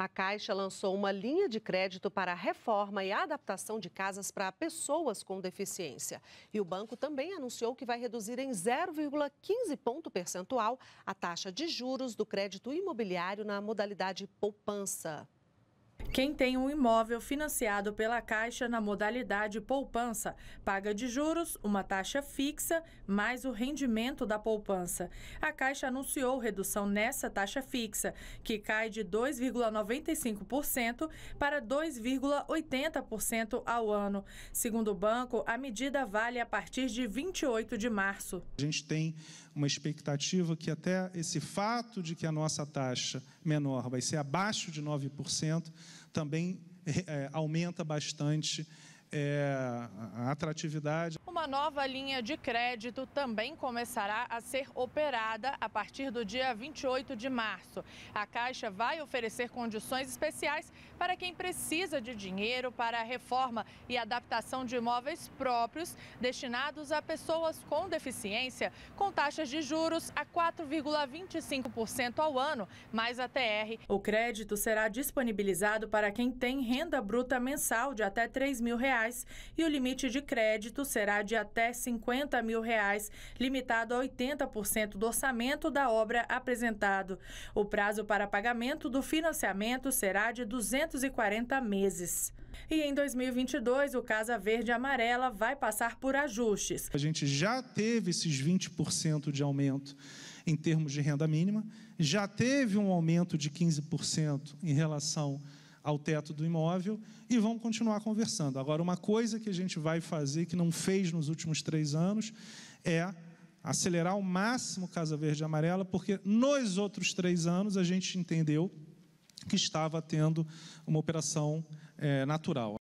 A Caixa lançou uma linha de crédito para a reforma e adaptação de casas para pessoas com deficiência. E o banco também anunciou que vai reduzir em 0,15 ponto percentual a taxa de juros do crédito imobiliário na modalidade poupança. Quem tem um imóvel financiado pela Caixa na modalidade poupança paga de juros uma taxa fixa mais o rendimento da poupança. A Caixa anunciou redução nessa taxa fixa, que cai de 2,95% para 2,80% ao ano. Segundo o banco, a medida vale a partir de 28 de março. A gente tem uma expectativa que até esse fato de que a nossa taxa menor vai ser abaixo de 9%, também é, aumenta bastante é, a atratividade. Uma nova linha de crédito também começará a ser operada a partir do dia 28 de março. A Caixa vai oferecer condições especiais para quem precisa de dinheiro para a reforma e adaptação de imóveis próprios destinados a pessoas com deficiência, com taxas de juros a 4,25% ao ano, mais a TR. O crédito será disponibilizado para quem tem renda bruta mensal de até 3 mil reais reais e o limite de crédito será de até 50 mil reais, limitado a 80% do orçamento da obra apresentado. O prazo para pagamento do financiamento será de 240 meses. E em 2022, o Casa Verde Amarela vai passar por ajustes. A gente já teve esses 20% de aumento em termos de renda mínima, já teve um aumento de 15% em relação ao teto do imóvel e vamos continuar conversando. Agora, uma coisa que a gente vai fazer que não fez nos últimos três anos é acelerar ao máximo Casa Verde e Amarela, porque nos outros três anos a gente entendeu que estava tendo uma operação é, natural.